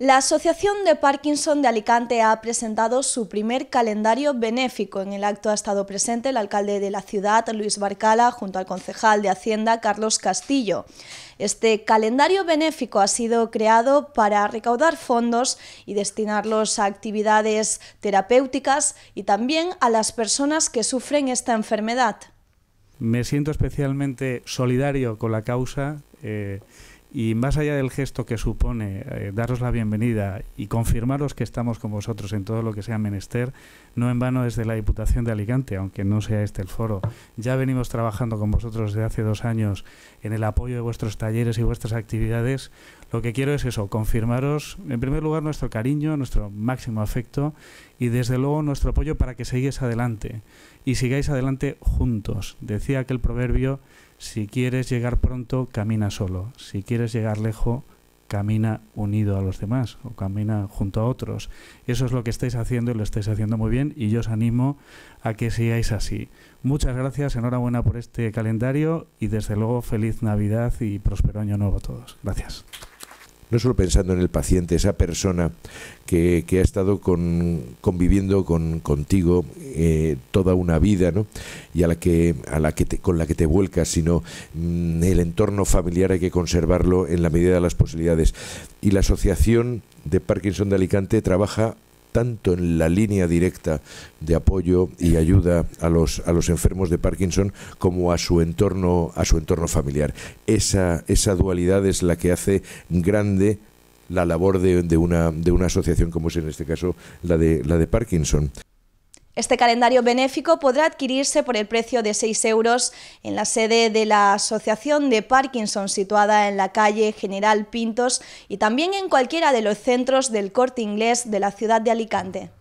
La Asociación de Parkinson de Alicante ha presentado su primer calendario benéfico. En el acto ha estado presente el alcalde de la ciudad, Luis Barcala, junto al concejal de Hacienda, Carlos Castillo. Este calendario benéfico ha sido creado para recaudar fondos y destinarlos a actividades terapéuticas y también a las personas que sufren esta enfermedad. Me siento especialmente solidario con la causa. Eh, y más allá del gesto que supone eh, daros la bienvenida y confirmaros que estamos con vosotros en todo lo que sea menester, no en vano desde la Diputación de Alicante, aunque no sea este el foro. Ya venimos trabajando con vosotros desde hace dos años en el apoyo de vuestros talleres y vuestras actividades. Lo que quiero es eso, confirmaros, en primer lugar, nuestro cariño, nuestro máximo afecto y desde luego nuestro apoyo para que sigáis adelante y sigáis adelante juntos. Decía aquel proverbio si quieres llegar pronto, camina solo. Si quieres llegar lejos, camina unido a los demás o camina junto a otros. Eso es lo que estáis haciendo y lo estáis haciendo muy bien y yo os animo a que sigáis así. Muchas gracias, enhorabuena por este calendario y desde luego feliz Navidad y próspero año nuevo a todos. Gracias no solo pensando en el paciente, esa persona que, ha estado conviviendo con, contigo eh, toda una vida ¿no? y a la que, a la que con la que te vuelcas, sino mm, el entorno familiar hay que conservarlo en la medida de las posibilidades. Y la Asociación de Parkinson de Alicante trabaja tanto en la línea directa de apoyo y ayuda a los, a los enfermos de Parkinson como a su entorno, a su entorno familiar. Esa, dualidad es la que hace grande la labor de, una, de una asociación como es en este caso la de, la de Parkinson. Este calendario benéfico podrá adquirirse por el precio de 6 euros en la sede de la Asociación de Parkinson situada en la calle General Pintos y también en cualquiera de los centros del corte inglés de la ciudad de Alicante.